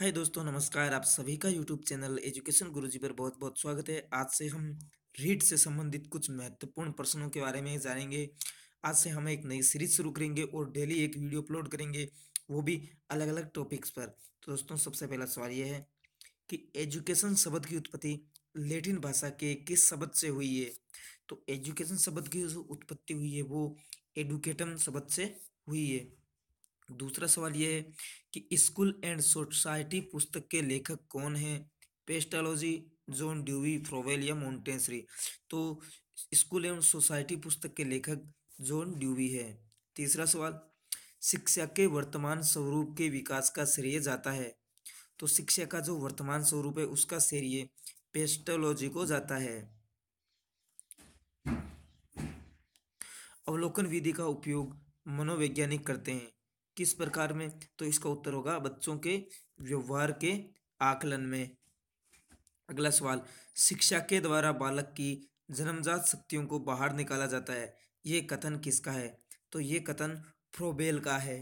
हाय दोस्तों नमस्कार आप सभी का यूट्यूब चैनल एजुकेशन गुरुजी पर बहुत बहुत स्वागत है आज से हम रीड से संबंधित कुछ महत्वपूर्ण प्रश्नों के बारे में जानेंगे आज से हम एक नई सीरीज शुरू करेंगे और डेली एक वीडियो अपलोड करेंगे वो भी अलग अलग टॉपिक्स पर तो दोस्तों सबसे पहला सवाल ये है कि एजुकेशन शब्द की उत्पत्ति लेटिन भाषा के किस शब्द से हुई है तो एजुकेशन शब्द की जो उत्पत्ति हुई है वो एडुकेटम शब्द से हुई है दूसरा सवाल ये है कि स्कूल एंड सोसाइटी पुस्तक के लेखक कौन हैं पेस्टालोजी जॉन ड्यूवी फ्रोवेल या मोन्टेसरी तो स्कूल एंड सोसाइटी पुस्तक के लेखक जॉन ड्यूवी है तीसरा सवाल शिक्षा के वर्तमान स्वरूप के विकास का श्रेय जाता है तो शिक्षा का जो वर्तमान स्वरूप है उसका श्रेय पेस्टोलॉजी को जाता है अवलोकन विधि का उपयोग मनोवैज्ञानिक करते हैं किस प्रकार में तो इसका उत्तर होगा बच्चों के व्यवहार के आकलन में अगला सवाल शिक्षा के द्वारा बालक की जन्मजात शक्तियों को बाहर निकाला जाता है ये कथन किसका है तो ये कथन फ्रोबेल का है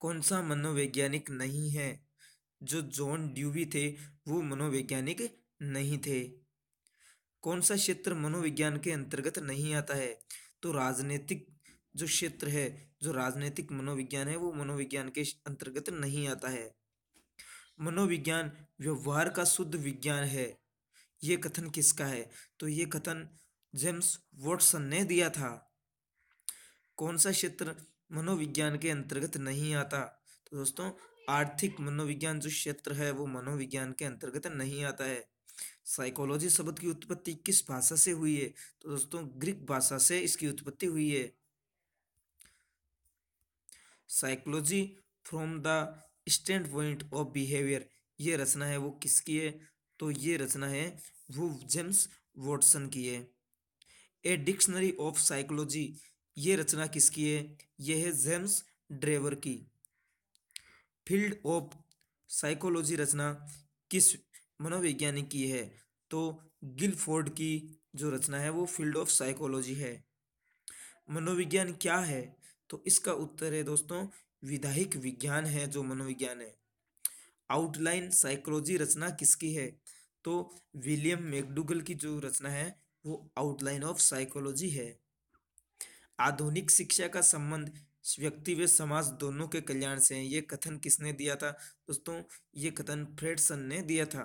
कौन सा मनोवैज्ञानिक नहीं है जो जॉन ड्यूवी थे वो मनोवैज्ञानिक नहीं थे कौन सा क्षेत्र मनोविज्ञान के अंतर्गत नहीं आता है तो राजनीतिक जो क्षेत्र है जो राजनीतिक मनोविज्ञान है वो मनोविज्ञान के अंतर्गत नहीं आता है मनोविज्ञान व्यवहार का शुद्ध विज्ञान है ये कथन किसका है तो ये कथन जेम्स वॉटसन ने दिया था कौन सा क्षेत्र मनोविज्ञान के अंतर्गत नहीं आता तो दोस्तों आर्थिक मनोविज्ञान जो क्षेत्र है वो मनोविज्ञान के अंतर्गत नहीं आता है साइकोलॉजी शब्द की उत्पत्ति किस भाषा से हुई है तो दोस्तों ग्रीक भाषा से इसकी उत्पत्ति हुई है psychology from the standpoint of behaviour ये रचना है वो किसकी है तो ये रचना है वो जेम्स वॉटसन की है ए डिक्शनरी ऑफ साइकोलॉजी ये रचना किसकी है यह है जेम्स ड्रेवर की फील्ड ऑफ साइकोलॉजी रचना किस मनोवैज्ञानिक की है तो गिलफोर्ड की जो रचना है वो फील्ड ऑफ साइकोलॉजी है मनोविज्ञान क्या है तो इसका उत्तर है दोस्तों विधायिक विज्ञान है जो मनोविज्ञान है आउटलाइन साइकोलॉजी रचना किसकी है तो विलियम मैकडूगल की जो रचना है वो आउटलाइन ऑफ साइकोलॉजी है आधुनिक शिक्षा का संबंध व्यक्ति व समाज दोनों के कल्याण से है ये कथन किसने दिया था दोस्तों ये कथन फ्रेडसन ने दिया था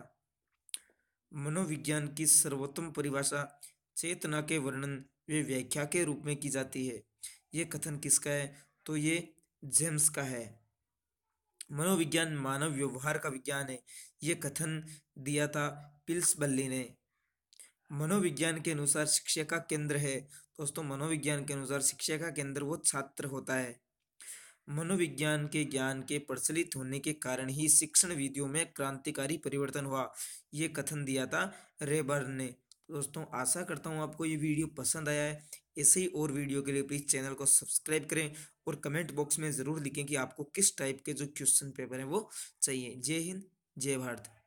मनोविज्ञान की सर्वोत्तम परिभाषा चेतना के वर्णन व्याख्या के रूप में की जाती है ये कथन किसका है तो ये जेम्स का है मनोविज्ञान मानव व्यवहार का विज्ञान है ये कथन दिया था पिल्स बल्ली ने मनोविज्ञान के अनुसार शिक्षा का केंद्र है दोस्तों मनोविज्ञान के अनुसार शिक्षा का केंद्र वो छात्र होता है मनोविज्ञान के ज्ञान के प्रचलित होने के कारण ही शिक्षण विधियों में क्रांतिकारी परिवर्तन हुआ ये कथन दिया था रेबर्न ने दोस्तों आशा करता हूँ आपको ये वीडियो पसंद आया है ऐसे ही और वीडियो के लिए प्लीज़ चैनल को सब्सक्राइब करें और कमेंट बॉक्स में ज़रूर लिखें कि आपको किस टाइप के जो क्वेश्चन पेपर हैं वो चाहिए जय हिंद जय भारत